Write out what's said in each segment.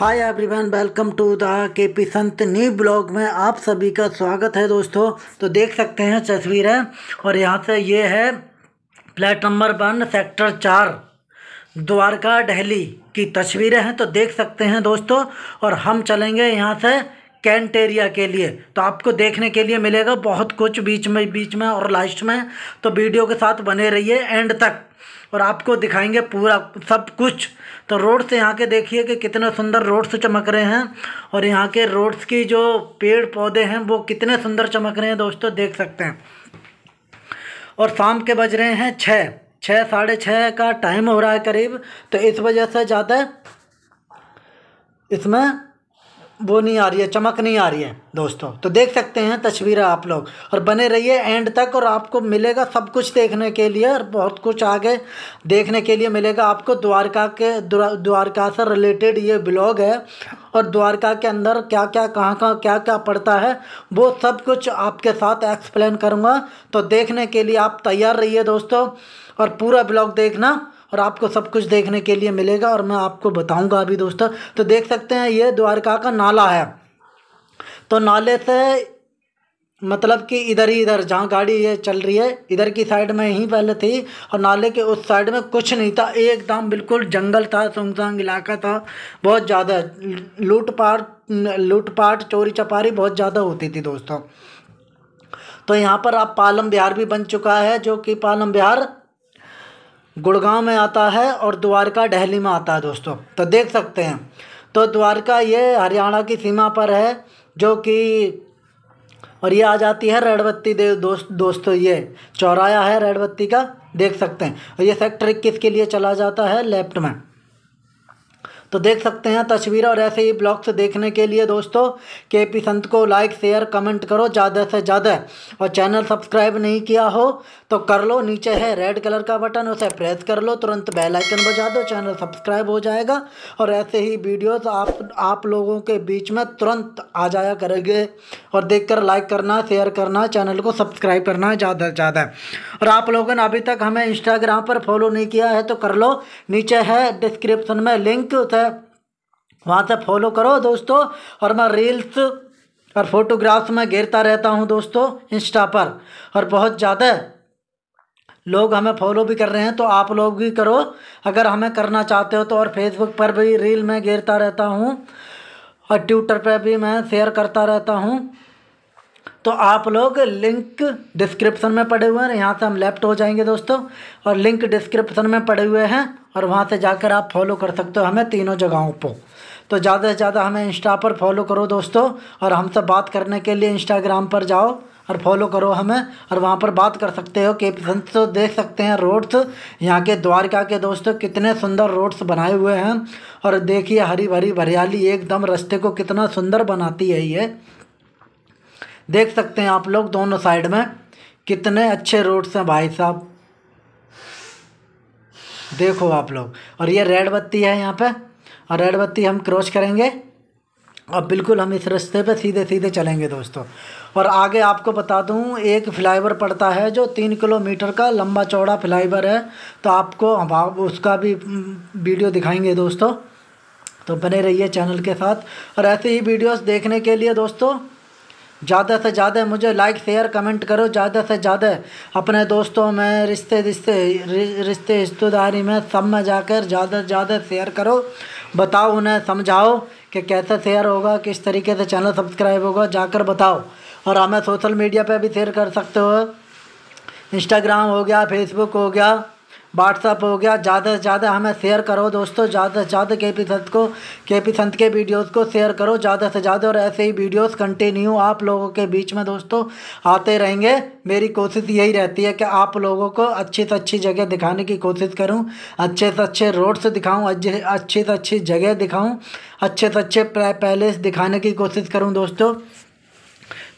hi everyone welcome to the K P संत new blog में आप सभी का स्वागत है दोस्तों तो देख सकते हैं तस्वीर है और यहाँ से ये है फ्लैट नंबर वन सेक्टर चार द्वारका दिल्ली की तस्वीरें हैं तो देख सकते हैं दोस्तों और हम चलेंगे यहाँ से कैंट एरिया के लिए तो आपको देखने के लिए मिलेगा बहुत कुछ बीच में बीच में और लास्ट में तो वीडियो के साथ बने रहिए एंड तक और आपको दिखाएंगे पूरा सब कुछ तो रोड्स यहाँ के देखिए कि कितने सुंदर रोड्स चमक रहे हैं और यहाँ के रोड्स की जो पेड़ पौधे हैं वो कितने सुंदर चमक रहे हैं दोस्तों देख सकते हैं और शाम के बज रहे हैं छः छः साढ़े छः का टाइम हो रहा है करीब तो इस वजह से ज़्यादा इसमें वो नहीं आ रही है चमक नहीं आ रही है दोस्तों तो देख सकते हैं तस्वीरें आप लोग और बने रहिए एंड तक और आपको मिलेगा सब कुछ देखने के लिए और बहुत कुछ आगे देखने के लिए मिलेगा आपको द्वारका के द्वारका से रिलेटेड ये ब्लॉग है और द्वारका के अंदर क्या क्या कहाँ कहाँ क्या क्या पड़ता है वो सब कुछ आपके साथ एक्सप्लेन करूँगा तो देखने के लिए आप तैयार रहिए दोस्तों और पूरा ब्लॉग देखना और आपको सब कुछ देखने के लिए मिलेगा और मैं आपको बताऊंगा अभी दोस्तों तो देख सकते हैं ये द्वारका का नाला है तो नाले से मतलब कि इधर ही इधर जहाँ गाड़ी ये चल रही है इधर की साइड में ही पहले थी और नाले के उस साइड में कुछ नहीं था एकदम बिल्कुल जंगल था सुनसान इलाका था बहुत ज़्यादा लूटपाट लूटपाट चोरी चपारी बहुत ज़्यादा होती थी दोस्तों तो यहाँ पर आप पालम बिहार भी बन चुका है जो कि पालम बिहार गुड़गांव में आता है और द्वारका डेहली में आता है दोस्तों तो देख सकते हैं तो द्वारका ये हरियाणा की सीमा पर है जो कि और ये आ जाती है रेडबत्ती देव दोस्त दोस्तों ये चौराया है रेडबत्ती का देख सकते हैं और ये सेक्टर इक्कीस के लिए चला जाता है लेफ्ट में तो देख सकते हैं तस्वीर और ऐसे ही ब्लॉग्स देखने के लिए दोस्तों के पी संत को लाइक शेयर कमेंट करो ज़्यादा से ज़्यादा और चैनल सब्सक्राइब नहीं किया हो तो कर लो नीचे है रेड कलर का बटन उसे प्रेस कर लो तुरंत बेल आइकन बजा दो चैनल सब्सक्राइब हो जाएगा और ऐसे ही वीडियोस आप आप लोगों के बीच में तुरंत आ जाया करेंगे और देख कर लाइक करना शेयर करना चैनल को सब्सक्राइब करना ज़्यादा से ज़्यादा और आप लोगों ने अभी तक हमें इंस्टाग्राम पर फॉलो नहीं किया है तो कर लो नीचे है डिस्क्रिप्सन में लिंक उसे वहाँ से फॉलो करो दोस्तों और मैं रील्स और फोटोग्राफ्स में घेरता रहता हूँ दोस्तों इंस्टा पर और बहुत ज़्यादा लोग हमें फॉलो भी कर रहे हैं तो आप लोग भी करो अगर हमें करना चाहते हो तो और फेसबुक पर भी रील में घेरता रहता हूँ और ट्विटर पर भी मैं शेयर करता रहता हूँ तो आप लोग लिंक डिस्क्रिप्शन में पड़े हुए हैं यहाँ से हम लेफ्ट हो जाएंगे दोस्तों और लिंक डिस्क्रिप्शन में पड़े हुए हैं और वहाँ से जाकर आप फॉलो कर सकते हो हमें तीनों जगहों पर तो ज़्यादा से ज़्यादा हमें इंस्टा पर फॉलो करो दोस्तों और हमसे बात करने के लिए इंस्टाग्राम पर जाओ और फॉलो करो हमें और वहाँ पर बात कर सकते हो कैप्शन तो देख सकते हैं रोड्स यहाँ के द्वारका के दोस्तों कितने सुंदर रोड्स बनाए हुए हैं और देखिए हरी भरी हरियाली एकदम रास्ते को कितना सुंदर बनाती है ये देख सकते हैं आप लोग दोनों साइड में कितने अच्छे रोड्स हैं भाई साहब देखो आप लोग और ये रेड बत्ती है यहाँ पर और रेड बत्ती हम क्रॉस करेंगे अब बिल्कुल हम इस रास्ते पे सीधे सीधे चलेंगे दोस्तों और आगे आपको बता दूं एक फ्लाईओवर पड़ता है जो तीन किलोमीटर का लंबा चौड़ा फ्लाईओवर है तो आपको हम उसका भी वीडियो दिखाएंगे दोस्तों तो बने रहिए चैनल के साथ और ऐसे ही वीडियोस देखने के लिए दोस्तों ज़्यादा से ज़्यादा मुझे लाइक शेयर कमेंट करो ज़्यादा से ज़्यादा अपने दोस्तों में रिश्ते रिश्ते रिश्ते रिश्तेदारी में सब में जाकर ज़्यादा से ज़्यादा शेयर करो बताओ उन्हें समझाओ कि कैसे शेयर होगा किस तरीके से चैनल सब्सक्राइब होगा जाकर बताओ और हमें सोशल मीडिया पे भी शेयर कर सकते हो इंस्टाग्राम हो गया फेसबुक हो गया व्हाट्सअप हो गया ज़्यादा से ज़्यादा हमें शेयर करो दोस्तों ज़्यादा से ज़्यादा के पी संत को के पी संत के वीडियोस को शेयर करो ज़्यादा से ज़्यादा और ऐसे ही वीडियोस कंटिन्यू आप लोगों के बीच में दोस्तों आते रहेंगे मेरी कोशिश यही रहती है कि आप लोगों को अच्छी से अच्छी जगह दिखाने की कोशिश करूँ अच्छे से अच्छे रोड्स दिखाऊँ अच्छी से अच्छी जगह दिखाऊँ अच्छे से अच्छे पैलेस दिखाने की कोशिश करूँ दोस्तों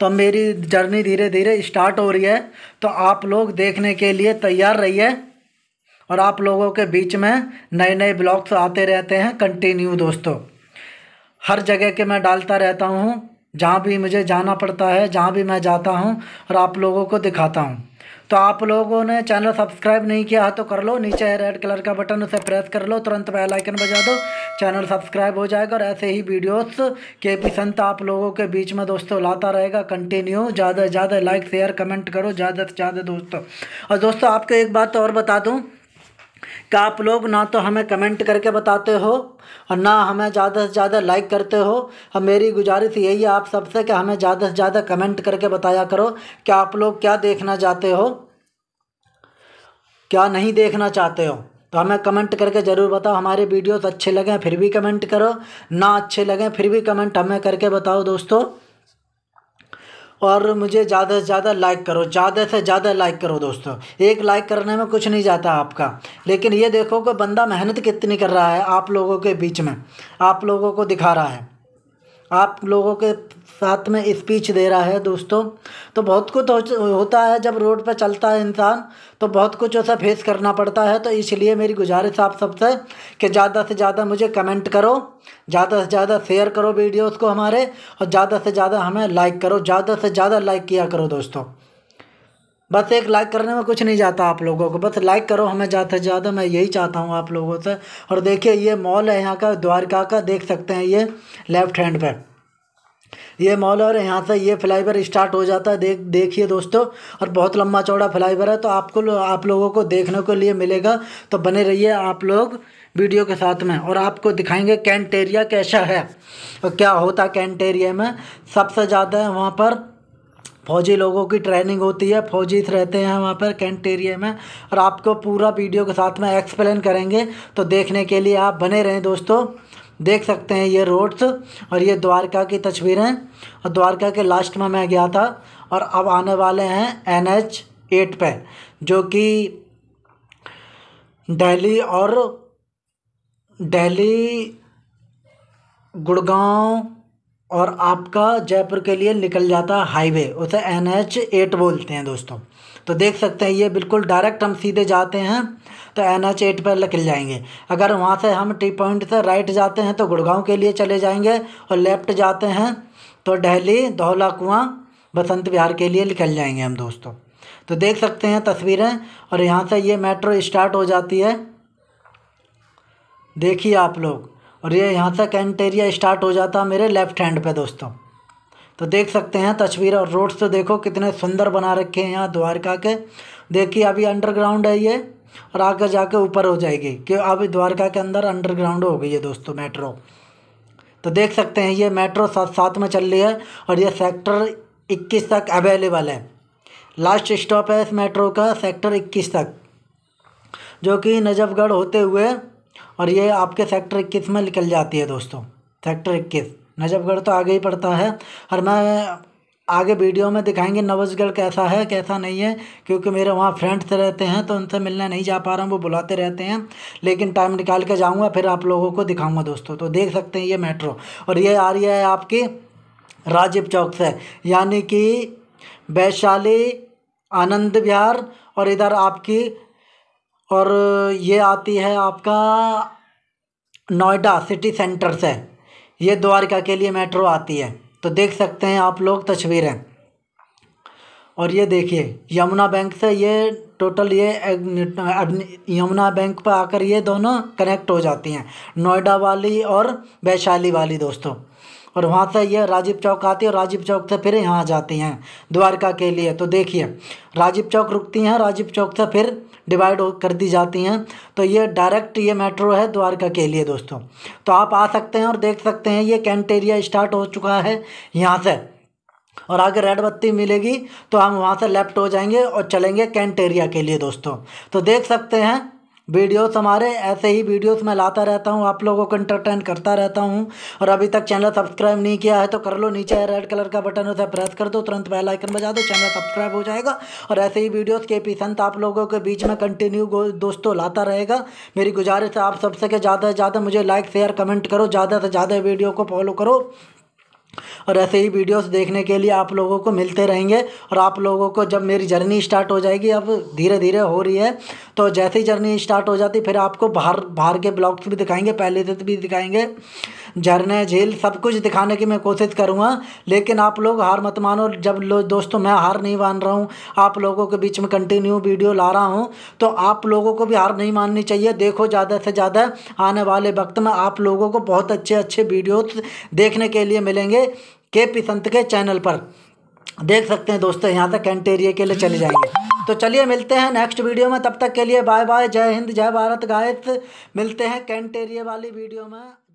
तो मेरी जर्नी धीरे धीरे स्टार्ट हो रही है तो आप लोग देखने के लिए तैयार रहिए और आप लोगों के बीच में नए नए ब्लॉग्स आते रहते हैं कंटिन्यू दोस्तों हर जगह के मैं डालता रहता हूँ जहाँ भी मुझे जाना पड़ता है जहाँ भी मैं जाता हूँ और आप लोगों को दिखाता हूँ तो आप लोगों ने चैनल सब्सक्राइब नहीं किया है तो कर लो नीचे है रेड कलर का बटन उसे प्रेस कर लो तुरंत बेल आइकन बजा दो चैनल सब्सक्राइब हो जाएगा और ऐसे ही वीडियोस के भी संत आप लोगों के बीच में दोस्तों लाता रहेगा कंटिन्यू ज़्यादा से ज़्यादा लाइक शेयर कमेंट करो ज़्यादा से ज़्यादा दोस्तों और दोस्तों आपको एक बात और बता दूँ क्या आप लोग ना तो हमें कमेंट करके बताते हो और ना हमें ज़्यादा से ज़्यादा लाइक करते हो और मेरी गुजारिश यही है आप सबसे कि हमें ज़्यादा से ज़्यादा कमेंट करके बताया करो कि आप लोग क्या देखना चाहते हो क्या नहीं देखना चाहते हो तो हमें कमेंट करके ज़रूर बताओ हमारे वीडियोस अच्छे लगें फिर भी कमेंट करो ना अच्छे लगें फिर भी कमेंट हमें करके बताओ दोस्तों और मुझे ज़्यादा से ज़्यादा लाइक करो ज़्यादा से ज़्यादा लाइक करो दोस्तों एक लाइक करने में कुछ नहीं जाता आपका लेकिन ये देखो कि बंदा मेहनत कितनी कर रहा है आप लोगों के बीच में आप लोगों को दिखा रहा है आप लोगों के साथ में स्पीच दे रहा है दोस्तों तो बहुत कुछ होता है जब रोड पर चलता है इंसान तो बहुत कुछ उसे फेस करना पड़ता है तो इसलिए मेरी गुजारिश आप सबसे कि ज़्यादा से ज़्यादा मुझे कमेंट करो ज़्यादा से ज़्यादा शेयर करो वीडियोस को हमारे और ज़्यादा से ज़्यादा हमें लाइक करो ज़्यादा से ज़्यादा लाइक किया करो दोस्तों बस एक लाइक करने में कुछ नहीं जाता आप लोगों को बस लाइक करो हमें ज़्यादा से ज़्यादा मैं यही चाहता हूँ आप लोगों से और देखिए ये मॉल है यहाँ का द्वारका का देख सकते हैं ये लेफ्ट हैंड पर ये मॉल और यहाँ से ये फ्लाईवर स्टार्ट हो जाता है देख देखिए दोस्तों और बहुत लंबा चौड़ा फ्लाईवर है तो आपको आप लोगों को देखने को लिए मिलेगा तो बने रहिए आप लोग वीडियो के साथ में और आपको दिखाएंगे कैंट एरिया कैसा है और क्या होता कैंट एरिया में सबसे ज़्यादा वहाँ पर फौजी लोगों की ट्रेनिंग होती है फौजी रहते हैं वहाँ पर कैंट एरिया में और आपको पूरा वीडियो के साथ में एक्सप्लेन करेंगे तो देखने के लिए आप बने रहें दोस्तों देख सकते हैं ये रोड्स और ये द्वारका की तस्वीरें और द्वारका के लास्ट में मैं गया था और अब आने वाले हैं एन एच एट पे जो कि दिल्ली और दिल्ली गुड़गांव और आपका जयपुर के लिए निकल जाता है हाईवे उसे एन एच एट बोलते हैं दोस्तों तो देख सकते हैं ये बिल्कुल डायरेक्ट हम सीधे जाते हैं तो एन एच एट पर निकल जाएंगे अगर वहाँ से हम टी पॉइंट से राइट जाते हैं तो गुड़गांव के लिए चले जाएंगे और लेफ़्ट जाते हैं तो डेहली धौला कुआँ बसंत विहार के लिए निकल जाएंगे हम दोस्तों तो देख सकते हैं तस्वीरें और यहाँ से ये मेट्रो स्टार्ट हो जाती है देखिए आप लोग और ये यहाँ से कैंट एरिया स्टार्ट हो जाता है मेरे लेफ़्ट हैंड पे दोस्तों तो देख सकते हैं तस्वीर और रोड्स तो देखो कितने सुंदर बना रखे हैं यहाँ द्वारका के देखिए अभी अंडरग्राउंड है ये और आगे जाके ऊपर हो जाएगी कि अभी द्वारका के अंदर अंडरग्राउंड हो गई है दोस्तों मेट्रो तो देख सकते हैं ये मेट्रो साथ साथ में चल रही है और ये सेक्टर इक्कीस तक अवेलेबल है लास्ट स्टॉप है इस मेट्रो का सेक्टर इक्कीस तक जो कि नजफगढ़ होते हुए और ये आपके सेक्टर इक्कीस में निकल जाती है दोस्तों सेक्टर इक्कीस नजफगढ़ तो आगे ही पड़ता है और मैं आगे वीडियो में दिखाएंगे नवजगढ़ कैसा है कैसा नहीं है क्योंकि मेरे वहाँ फ्रेंड्स रहते हैं तो उनसे मिलने नहीं जा पा रहा हूँ वो बुलाते रहते हैं लेकिन टाइम निकाल के जाऊँगा फिर आप लोगों को दिखाऊँगा दोस्तों तो देख सकते हैं ये मेट्रो और ये आ रही है आपकी राजीव चौक से यानी कि वैशाली आनंद विहार और इधर आपकी और ये आती है आपका नोएडा सिटी सेंटर से ये द्वारका के लिए मेट्रो आती है तो देख सकते हैं आप लोग तस्वीरें और ये देखिए यमुना बैंक से ये टोटल ये यमुना बैंक पर आकर ये दोनों कनेक्ट हो जाती हैं नोएडा वाली और वैशाली वाली दोस्तों और वहाँ से ये राजीव चौक आती है और राजीव चौक से फिर यहाँ जाती हैं द्वारका के लिए तो देखिए राजीव चौक रुकती हैं राजीव चौक से फिर डिवाइड कर दी जाती हैं तो ये डायरेक्ट ये मेट्रो है द्वारका के लिए दोस्तों तो आप आ सकते हैं और देख सकते हैं ये कैंट एरिया स्टार्ट हो चुका है यहाँ से और आगे रेड बत्ती मिलेगी तो हम वहाँ से लेफ्ट हो जाएंगे और चलेंगे कैंट एरिया के लिए दोस्तों तो देख सकते हैं वीडियोस हमारे ऐसे ही वीडियोस मैं लाता रहता हूँ आप लोगों को इंटरटेन करता रहता हूँ और अभी तक चैनल सब्सक्राइब नहीं किया है तो कर लो नीचे रेड कलर का बटन उसे प्रेस कर दो तुरंत बेल आइकन बजा दो चैनल सब्सक्राइब हो जाएगा और ऐसे ही वीडियोस के पी संत आप लोगों के बीच में कंटिन्यू दोस्तों लाता रहेगा मेरी गुजारिश है आप सबसे ज़्यादा से ज़्यादा मुझे लाइक शेयर कमेंट करो ज़्यादा से ज़्यादा वीडियो को फॉलो करो और ऐसे ही वीडियोस देखने के लिए आप लोगों को मिलते रहेंगे और आप लोगों को जब मेरी जर्नी स्टार्ट हो जाएगी अब धीरे धीरे हो रही है तो जैसे ही जर्नी स्टार्ट हो जाती फिर आपको बाहर बाहर के ब्लॉग्स भी दिखाएंगे पहले से भी दिखाएंगे झरने झील सब कुछ दिखाने की मैं कोशिश करूँगा लेकिन आप लोग हार मत मानो जब दोस्तों मैं हार नहीं मान रहा हूँ आप लोगों के बीच में कंटिन्यू वीडियो ला रहा हूँ तो आप लोगों को भी हार नहीं माननी चाहिए देखो ज़्यादा से ज़्यादा आने वाले वक्त में आप लोगों को बहुत अच्छे अच्छे वीडियो देखने के लिए मिलेंगे के पी संत के चैनल पर देख सकते हैं दोस्तों यहाँ तक कैंट के लिए चले जाएंगे तो चलिए मिलते हैं नेक्स्ट वीडियो में तब तक के लिए बाय बाय जय हिंद जय भारत गायत मिलते हैं कैंट एरिए वाली वीडियो में